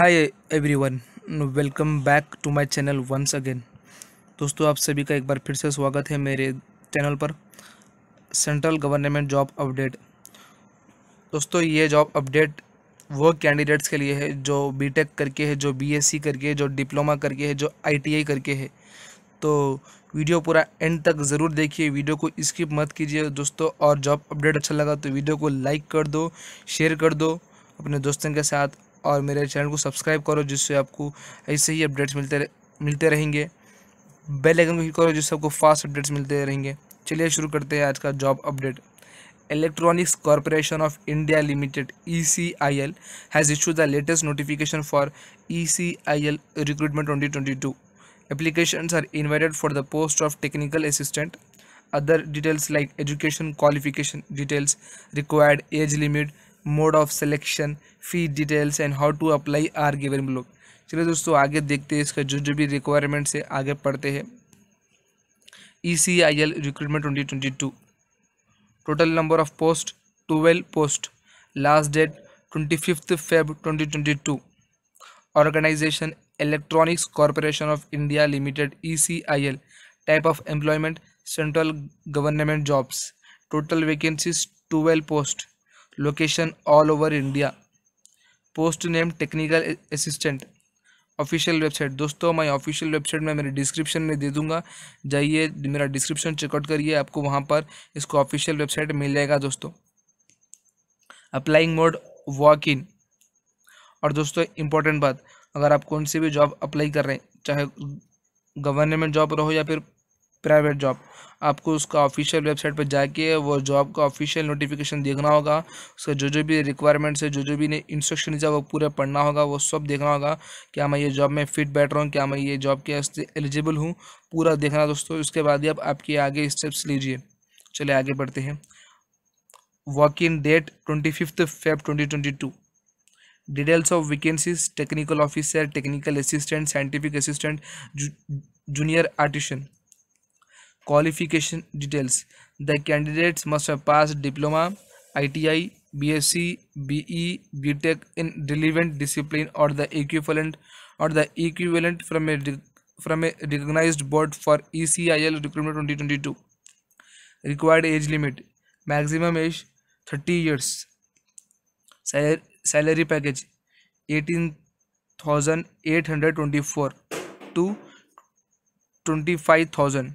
hi everyone welcome back to my channel once again दोस्तों आप सभी का एक बार फिर से स्वागत है मेरे चैनल पर सेंट्रल गवर्नमेंट जॉब अपडेट दोस्तों ये जॉब अपडेट वो कैंडिडेट्स के लिए है जो बीटेक करके है जो बीएससी करके है जो डिप्लोमा करके है जो आईटीआई करके है तो वीडियो पूरा एंड तक ज़रूर देखिए वीडियो को स्किप मत कीजिए दोस्तों और जॉब अपडेट अच्छा लगा तो वीडियो को लाइक कर दो शेयर कर दो अपने दोस्तों के साथ और मेरे चैनल को सब्सक्राइब करो जिससे आपको ऐसे ही अपडेट्स मिलते रह, मिलते रहेंगे बेल आइकन को क्लिक करो जिससे आपको फास्ट अपडेट्स मिलते रहेंगे चलिए शुरू करते हैं आज का job update electronics corporation of India limited E C I L has issue the latest notification for E C I L recruitment twenty twenty two application are invited for the post of technical assistant other details like education qualification details required age limit mode of selection fee details and how to apply are given block चलिए दोस्तों आगे देखते हैं इसका जो जो भी requirements है आगे पढ़ते हैं E C I L recruitment twenty twenty two total number of post twelve post last date twenty fifth Feb twenty twenty two organisation electronics corporation of India limited E C I L type of employment central government jobs total vacancies twelve post location all over India post name technical assistant official website दोस्तों मैं official website में मेरे description में दे दूंगा जाइए मेरा description checkout करिए आपको वहाँ पर इसको ऑफिशियल वेबसाइट मिल जाएगा दोस्तों अप्लाइंग मोड वॉक इन और दोस्तों इंपॉर्टेंट बात अगर आप कौन सी भी जॉब अप्लाई कर रहे हैं चाहे गवर्नमेंट जॉब रहो या फिर प्राइवेट जॉब आपको उसका ऑफिशियल वेबसाइट पर जाके वो जॉब का ऑफिशियल नोटिफिकेशन देखना होगा उसका जो जो भी रिक्वायरमेंट्स है जो जो भी इंस्ट्रक्शन है वो पूरा पढ़ना होगा वो सब देखना होगा क्या मैं ये जॉब में फिट बैठ रहा हूँ क्या मैं ये जॉब के वास्ते एलिजिबल हूँ पूरा देखना दोस्तों उसके बाद ही आप आपके आगे स्टेप्स लीजिए चले आगे बढ़ते हैं walk in date twenty fifth Feb twenty twenty two details of vacancies technical officer technical assistant scientific assistant junior artisan qualification details the candidates must have passed diploma iti bsc be btech in relevant discipline or the equivalent or the equivalent from a from a recognized board for ecil recruitment 2022 required age limit maximum age 30 years salary, salary package 18824 to 25000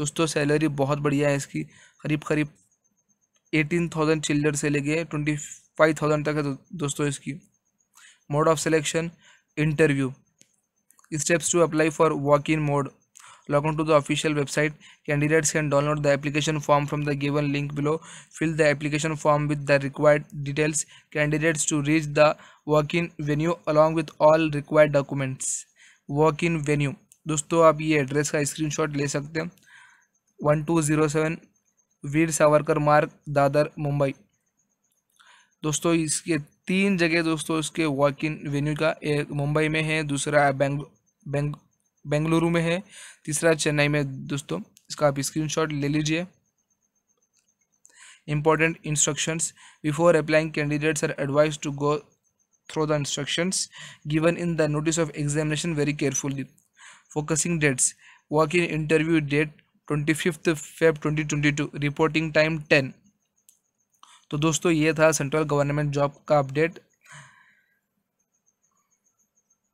दोस्तों salary बहुत बढ़िया है इसकी करीब करीब eighteen thousand चिल्डर से लेके twenty five thousand तक है दोस्तों इसकी mode of selection interview steps to apply for walk in mode log in to the official website candidates can download the application form from the given link below fill the application form with the required details candidates to reach the walk in venue along with all required documents walk in venue दोस्तों आप ये address का screenshot ले सकते हैं one two zero seven Veer Savarkar मार्ग दादर मुंबई दोस्तों इसके तीन जगह दोस्तों इसके वॉक इन वेन्यू का एक मुंबई में है दूसरा बेंग बेंग बेंगलुरु में है तीसरा चेन्नई में दोस्तों इसका आप स्क्रीनशॉट ले लीजिए important instructions before applying candidates are advised to go through the instructions given in the notice of examination very carefully focusing dates walk in interview date twenty fifth Feb twenty twenty two reporting time ten तो दोस्तों ये था central government job का update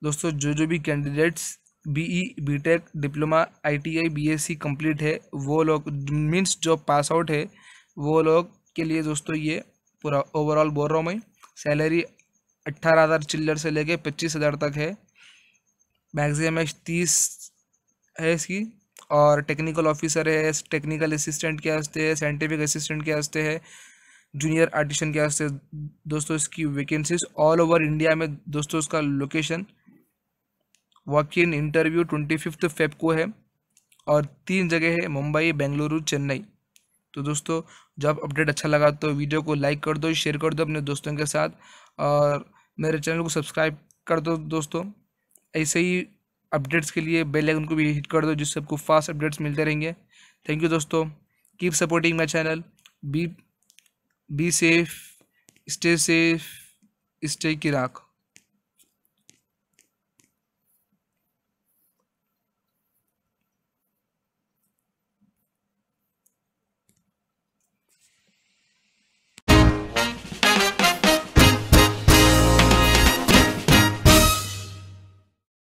दोस्तों जो जो भी candidates BE BTech diploma ITI BSc complete है वो लोग मीन्स जो पास आउट है वो लोग के लिए दोस्तों ये पूरा ओवरऑल बोल रहा हूँ मैं सैलरी अट्ठारह हज़ार चिल्लर से लेके पच्चीस हज़ार तक है मैक्सिमम तीस है इसकी और टेक्निकल ऑफिसर है टेक्निकल असिस्टेंट के वास्ते है साइंटिफिक असिस्टेंट के वास्ते है जूनियर आर्टिशन के वास्ते दोस्तों इसकी वैकेंसीज ऑल ओवर इंडिया में दोस्तों इसका location walk in interview twenty fifth Feb को है और तीन जगह है मुंबई बेंगलुरु चेन्नई तो दोस्तों जॉब अपडेट अच्छा लगा तो वीडियो को लाइक कर दो शेयर कर दो अपने दोस्तों के साथ और मेरे चैनल को सब्सक्राइब कर दो दोस्तों ऐसे ही अपडेट्स के लिए बेल आइकन को भी हिट कर दो जिससे आपको फास्ट अपडेट्स मिलते रहेंगे थैंक यू दोस्तों keep supporting my channel be be safe stay safe stay की राख